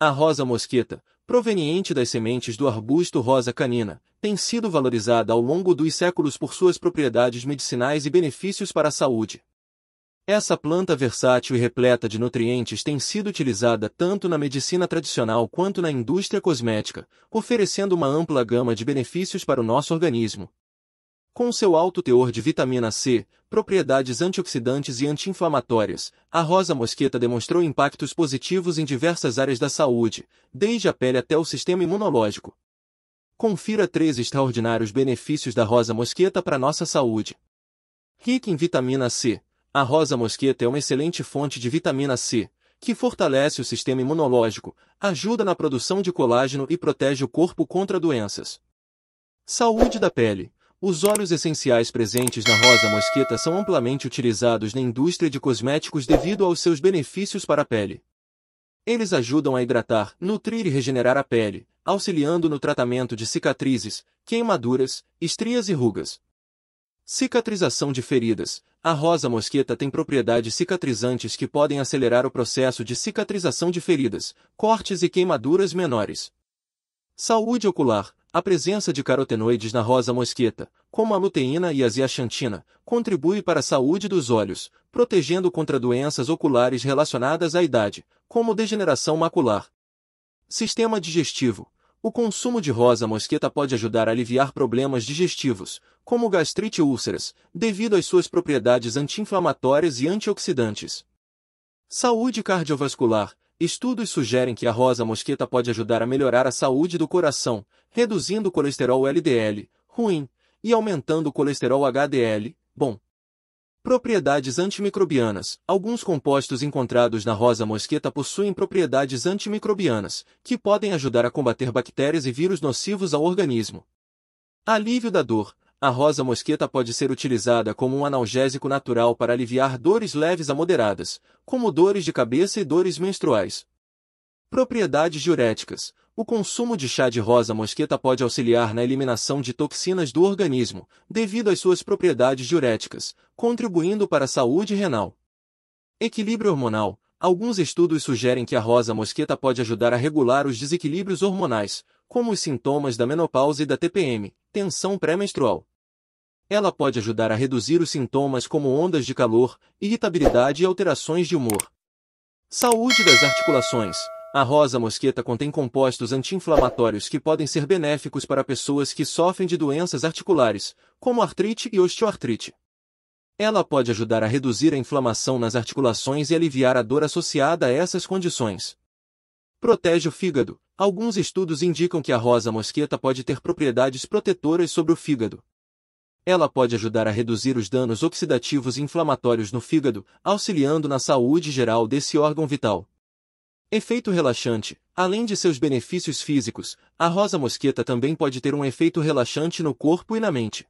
A rosa mosqueta, proveniente das sementes do arbusto rosa canina, tem sido valorizada ao longo dos séculos por suas propriedades medicinais e benefícios para a saúde. Essa planta versátil e repleta de nutrientes tem sido utilizada tanto na medicina tradicional quanto na indústria cosmética, oferecendo uma ampla gama de benefícios para o nosso organismo. Com seu alto teor de vitamina C, propriedades antioxidantes e anti-inflamatórias, a rosa mosqueta demonstrou impactos positivos em diversas áreas da saúde, desde a pele até o sistema imunológico. Confira três extraordinários benefícios da rosa mosqueta para nossa saúde. Rica em vitamina C, a rosa mosqueta é uma excelente fonte de vitamina C, que fortalece o sistema imunológico, ajuda na produção de colágeno e protege o corpo contra doenças. Saúde da pele. Os óleos essenciais presentes na rosa mosqueta são amplamente utilizados na indústria de cosméticos devido aos seus benefícios para a pele. Eles ajudam a hidratar, nutrir e regenerar a pele, auxiliando no tratamento de cicatrizes, queimaduras, estrias e rugas. Cicatrização de feridas. A rosa mosqueta tem propriedades cicatrizantes que podem acelerar o processo de cicatrização de feridas, cortes e queimaduras menores. Saúde ocular. A presença de carotenoides na rosa mosqueta, como a luteína e a zeaxantina, contribui para a saúde dos olhos, protegendo contra doenças oculares relacionadas à idade, como degeneração macular. Sistema digestivo. O consumo de rosa mosqueta pode ajudar a aliviar problemas digestivos, como gastrite e úlceras, devido às suas propriedades anti-inflamatórias e antioxidantes. Saúde cardiovascular. Estudos sugerem que a rosa mosqueta pode ajudar a melhorar a saúde do coração, reduzindo o colesterol LDL, ruim, e aumentando o colesterol HDL, bom. Propriedades antimicrobianas. Alguns compostos encontrados na rosa mosqueta possuem propriedades antimicrobianas, que podem ajudar a combater bactérias e vírus nocivos ao organismo. Alívio da dor a rosa mosqueta pode ser utilizada como um analgésico natural para aliviar dores leves a moderadas, como dores de cabeça e dores menstruais. Propriedades diuréticas. O consumo de chá de rosa mosqueta pode auxiliar na eliminação de toxinas do organismo, devido às suas propriedades diuréticas, contribuindo para a saúde renal. Equilíbrio hormonal. Alguns estudos sugerem que a rosa mosqueta pode ajudar a regular os desequilíbrios hormonais, como os sintomas da menopausa e da TPM, tensão pré-menstrual. Ela pode ajudar a reduzir os sintomas como ondas de calor, irritabilidade e alterações de humor. Saúde das articulações. A rosa mosqueta contém compostos anti-inflamatórios que podem ser benéficos para pessoas que sofrem de doenças articulares, como artrite e osteoartrite. Ela pode ajudar a reduzir a inflamação nas articulações e aliviar a dor associada a essas condições. Protege o fígado. Alguns estudos indicam que a rosa mosqueta pode ter propriedades protetoras sobre o fígado. Ela pode ajudar a reduzir os danos oxidativos e inflamatórios no fígado, auxiliando na saúde geral desse órgão vital. Efeito relaxante. Além de seus benefícios físicos, a rosa mosqueta também pode ter um efeito relaxante no corpo e na mente.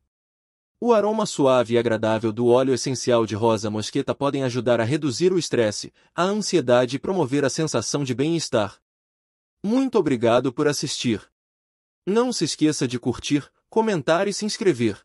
O aroma suave e agradável do óleo essencial de rosa mosqueta podem ajudar a reduzir o estresse, a ansiedade e promover a sensação de bem-estar. Muito obrigado por assistir. Não se esqueça de curtir, comentar e se inscrever.